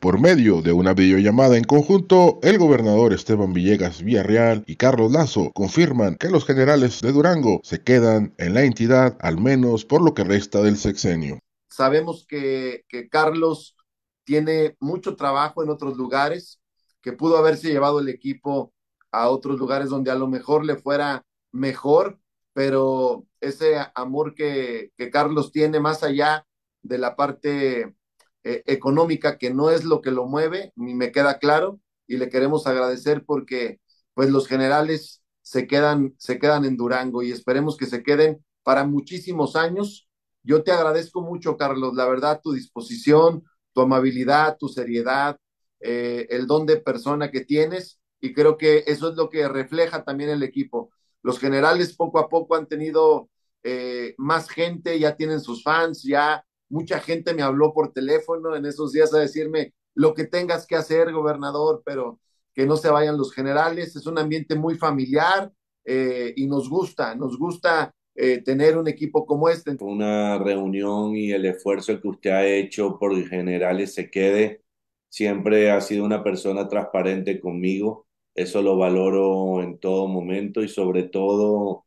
Por medio de una videollamada en conjunto, el gobernador Esteban Villegas Villarreal y Carlos Lazo confirman que los generales de Durango se quedan en la entidad, al menos por lo que resta del sexenio. Sabemos que, Carlos tiene mucho trabajo en otros lugares, que pudo haberse llevado el equipo a otros lugares donde a lo mejor le fuera mejor, pero ese amor que, que Carlos tiene más allá de la parte eh, económica, que no es lo que lo mueve, ni me queda claro, y le queremos agradecer porque pues los generales se quedan, se quedan en Durango y esperemos que se queden para muchísimos años. Yo te agradezco mucho, Carlos, la verdad, tu disposición, tu amabilidad, tu seriedad, eh, el don de persona que tienes y creo que eso es lo que refleja también el equipo. Los generales poco a poco han tenido eh, más gente, ya tienen sus fans, ya Mucha gente me habló por teléfono en esos días a decirme lo que tengas que hacer, gobernador, pero que no se vayan los generales. Es un ambiente muy familiar eh, y nos gusta, nos gusta eh, tener un equipo como este. Una reunión y el esfuerzo que usted ha hecho por generales se quede. Siempre ha sido una persona transparente conmigo. Eso lo valoro en todo momento y sobre todo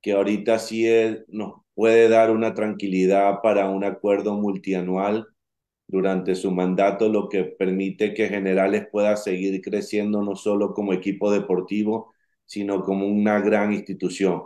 que ahorita sí es, nos, puede dar una tranquilidad para un acuerdo multianual durante su mandato, lo que permite que Generales pueda seguir creciendo no solo como equipo deportivo, sino como una gran institución.